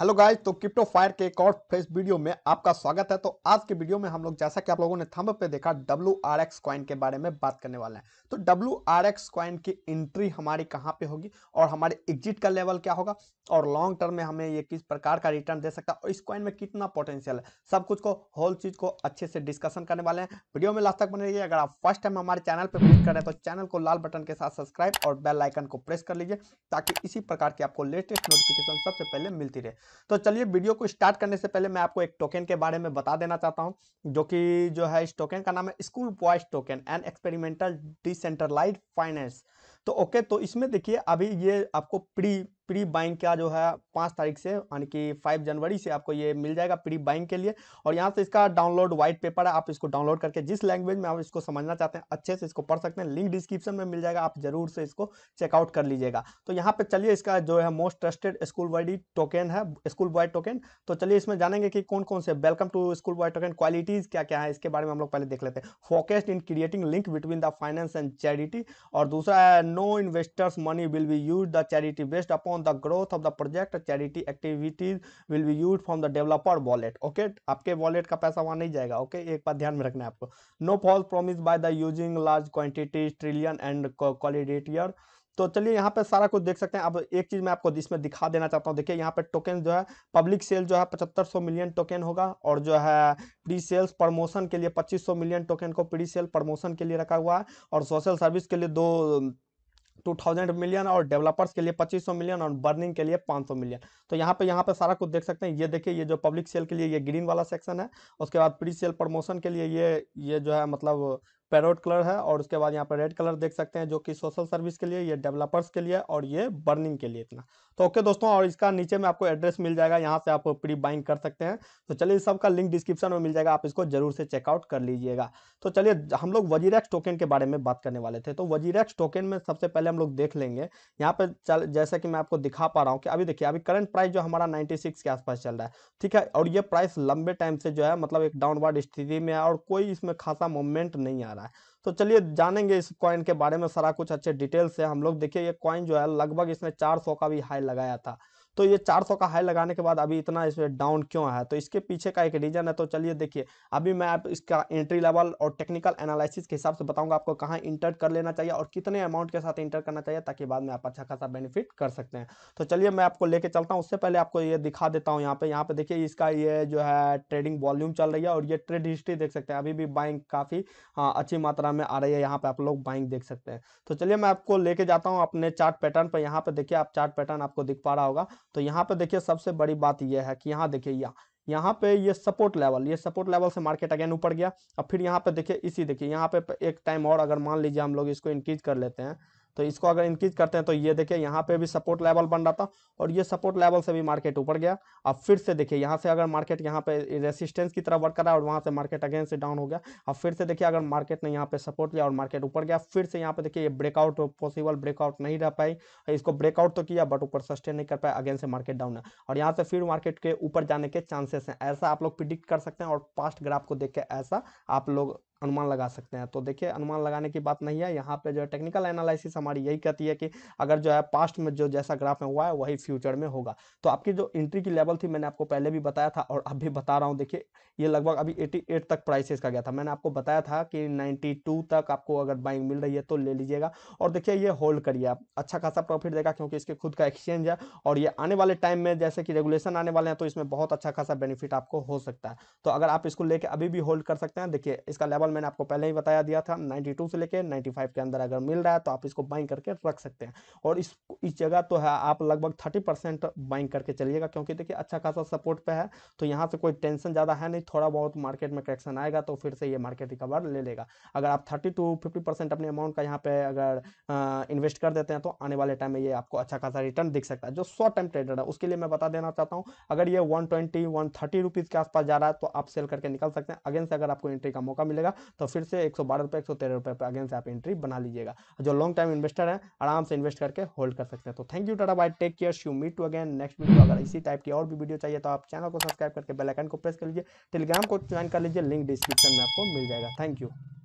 hello guys तो crypto fire के एक और फ्रेश वीडियो में आपका स्वागत है तो आज के वीडियो में हम लोग जैसा कि आप लोगों ने थंब पे देखा डब्ल्यू आर एक्स क्वाइन के बारे में बात करने वाले हैं तो डब्ल्यू आर एक्स क्वाइन की एंट्री हमारी कहाँ पे होगी और हमारे एग्जिट का लेवल क्या होगा और लॉन्ग टर्म में हमें ये किस प्रकार का रिटर्न दे सकता है और इस क्वाइन में कितना पोटेंशियल है सब कुछ को होल चीज को अच्छे से डिस्कशन करने वाले हैं वीडियो में लास्ट तक बने रहिए अगर आप फर्स्ट टाइम हमारे चैनल पर विजिट करें तो चैनल को लाल बटन के साथ सब्सक्राइब और बेल आइकन को प्रेस कर लीजिए ताकि इसी प्रकार की आपको लेटेस्ट नोटिफिकेशन सबसे पहले मिलती रहे तो चलिए वीडियो को स्टार्ट करने से पहले मैं आपको एक टोकन के बारे में बता देना चाहता हूँ जो कि जो है इस टोकन का नाम है school boys token and experimental decentralise finance तो ओके तो इसमें देखिए अभी ये आपको प्री प्री बाइंग का जो है पाँच तारीख से यानी कि फाइव जनवरी से आपको ये मिल जाएगा प्री बाइंग के लिए और यहाँ से इसका डाउनलोड व्हाइट पेपर है आप इसको डाउनलोड करके जिस लैंग्वेज में आप इसको समझना चाहते हैं अच्छे से इसको पढ़ सकते हैं लिंक डिस्क्रिप्शन में मिल जाएगा आप जरूर से इसको चेकआउट कर लीजिएगा तो यहाँ पर चलिए इसका जो है most trusted school body token है स्कूल बॉय टोकन तो चलिए इसमें जानेंगे कि कौन कौन से welcome to school boy token qualities क्या क्या है इसके बारे में हम लोग पहले देख लेते हैं focused in creating link between the finance and charity और दूसरा है no investors money will be use the charity based upon on the growth of the project charity activities will be use from the developer wallet okay आपके wallet का पैसा वहां नहीं जाएगा okay okay एक बात ध्यान में रखना है आपको no false promise by the using large quantities trillion and क्वालिडेटियर तो चलिए यहाँ पे सारा कुछ देख सकते हैं अब एक चीज़ मैं आपको इसमें दिखा देना चाहता हूँ देखिए यहाँ पे टोकन जो है पब्लिक सेल जो है पचहत्तर सौ मिलियन टोकन होगा और जो है प्री सेल्स प्रमोशन के लिए पच्चीस सौ मिलियन टोकन को प्री सेल प्रमोशन के लिए रखा हुआ है और सोशल सर्विस के लिए दो टू थाउजेंड मिलियन और डेवलपर्स के लिए पच्चीस सौ मिलियन और बर्निंग के लिए पाँच सौ मिलियन तो यहाँ पे यहाँ पे सारा कुछ देख सकते हैं ये देखिए ये जो पब्लिक सेल के लिए ये ग्रीन वाला सेक्शन है उसके बाद प्री सेल प्रमोशन के लिए ये ये जो है मतलब पैरोट कलर है और उसके बाद यहाँ पर रेड कलर देख सकते हैं जो कि सोशल सर्विस के लिए ये डेवलपर्स के लिए और ये बर्निंग के लिए इतना तो ओके दोस्तों और इसका नीचे में आपको एड्रेस मिल जाएगा यहाँ से आप प्री बाइंग कर सकते हैं तो चलिए सबका लिंक डिस्क्रिप्शन में मिल जाएगा आप इसको जरूर से चेकआउट कर लीजिएगा तो चलिए हम लोग वजीरेक्स टोकन के बारे में बात करने वाले थे तो वजीरेक्स टोकन में सबसे पहले हम लोग देख लेंगे यहाँ पर जैसे कि मैं आपको दिखा पा रहा हूँ कि अभी देखिए अभी करंट प्राइस जो हमारा नाइन्टी के आसपास चल रहा है ठीक है और ये प्राइस लंबे टाइम से जो है मतलब एक डाउनवर्ड स्थिति में है और कोई इसमें खासा मूवमेंट नहीं आ रहा रहा है तो चलिए जानेंगे इस कॉइन के बारे में सारा कुछ अच्छे डिटेल से हम लोग देखिए ये कॉइन जो है लगभग इसने 400 का भी हाई लगाया था तो ये 400 का हाई लगाने के बाद अभी इतना इसमें डाउन क्यों है तो इसके पीछे का एक रीजन है तो चलिए देखिए अभी मैं आप इसका एंट्री लेवल और टेक्निकल एनालिसिस के हिसाब से बताऊंगा आपको कहाँ इंटर कर लेना चाहिए और कितने अमाउंट के साथ इंटर करना चाहिए ताकि बाद में आप अच्छा खासा बेनिफिट कर सकते हैं तो चलिए मैं आपको लेके चलता हूँ उससे पहले आपको ये दिखा देता हूँ यहाँ पे यहाँ पे देखिए इसका ये जो है ट्रेडिंग वॉल्यूम चल रही है और ये ट्रेड हिस्ट्री देख सकते हैं अभी भी बाइंग काफ़ी हाँ, अच्छी मात्रा में आ रही है यहाँ पे आप लोग बाइंग देख सकते हैं तो चलिए मैं आपको लेके जाता हूँ अपने चार्ट पैटर्न पर यहाँ पे देखिए आप चार्ट पैटर्न आपको दिख पा रहा होगा तो यहाँ पे देखिए सबसे बड़ी बात यह है कि यहाँ देखिए यहाँ यहाँ पे ये सपोर्ट लेवल ये सपोर्ट लेवल से मार्केट अगेन ऊपर गया अब फिर यहाँ पे देखिए इसी देखिए यहाँ पे एक टाइम और अगर मान लीजिए हम लोग इसको इंक्रीज कर लेते हैं तो इसको अगर इंक्रीज करते हैं तो ये देखिए यहाँ पे भी सपोर्ट लेवल बन रहा था और ये सपोर्ट लेवल से भी मार्केट ऊपर गया अब फिर से देखिए यहाँ से अगर मार्केट यहाँ पे रेसिस्टेंस की तरह वर्क कर रहा है और वहाँ से मार्केट अगेन से डाउन हो गया अब फिर से देखिए अगर मार्केट ने यहाँ पे सपोर्ट लिया और मार्केट ऊपर गया फिर से यहाँ पे देखिए ये ब्रेकआउट पॉसिबल ब्रेकआउट नहीं रह पाई इसको ब्रेकआउट तो किया बट ऊपर सस्टेन नहीं कर पाया अगेन से मार्केट डाउन है और यहाँ से फिर मार्केट के ऊपर जाने के चांसेस हैं ऐसा आप लोग प्रिडिक्ट कर सकते हैं और पास्ट ग्राफ को देख के ऐसा आप लोग अनुमान लगा सकते हैं तो देखिए अनुमान लगाने की बात नहीं है यहाँ पे जो है टेक्निकल एनालिसिस हमारी यही कहती है कि अगर जो है पास्ट में जो जैसा ग्राफ में हुआ है वही फ्यूचर में होगा तो आपकी जो एंट्री की लेवल थी मैंने आपको पहले भी बताया था और अब भी बता रहा हूँ देखिए ये लगभग अभी 88 तक प्राइसेस का गया था मैंने आपको बताया था कि नाइन्टी तक आपको अगर बाइंग मिल रही है तो ले लीजिएगा और देखिए ये होल्ड करिए आप अच्छा खासा प्रॉफिट देगा क्योंकि इसके खुद का एक्सचेंज है और ये आने वाले टाइम में जैसे कि रेगुलेशन आने वाले हैं तो इसमें बहुत अच्छा खासा बेनिफिट आपको हो सकता है तो अगर आप इसको लेकर अभी भी होल्ड कर सकते हैं देखिए इसका लेवल लेवल मैंने आपको पहले ही बताया दिया था 92 से लेकर 95 के अंदर अगर मिल रहा है तो आप इसको बाइंग करके रख सकते हैं और इस इस जगह तो है आप लगभग 30 परसेंट बाइंग करके चलिएगा क्योंकि देखिए अच्छा खासा सपोर्ट पे है तो यहाँ से कोई टेंशन ज़्यादा है नहीं थोड़ा बहुत मार्केट में करेक्शन आएगा तो फिर से ये मार्केट रिकवर ले लेगा अगर आप थर्टी टू फिफ्टी परसेंट अपने अमाउंट का यहाँ पर अगर इन्वेस्ट कर देते हैं तो आने वाले टाइम में ये आपको अच्छा खासा रिटर्न दिख सकता है जो शॉर्ट टाइम ट्रेडर है उसके लिए मैं बता देना चाहता हूँ अगर ये one twenty one thirty rupees के आसपास जा रहा है तो आप सेल करके निकल सकते हैं अगेन से अगर आपको एंट्री का मौका मिलेगा तो फिर से एक सौ बारह रुपये एक सौ तेरह रुपये पर आप एंट्री बना लीजिएगा जो लॉन्ग टाइम इन्वेस्टर है आराम से इन्वेस्ट करके होल्ड कर सकते हैं तो thank you tata bye take care so meet to again next video अगर इसी टाइप की और भी वीडियो चाहिए तो आप चैनल को सब्सक्राइब करके बेलाइकन को प्रेस कर लीजिए टेलीग्राम को ज्वाइन कर लीजिए लिंक डिस्क्रिप्शन में आपको मिल जाएगा थैंक यू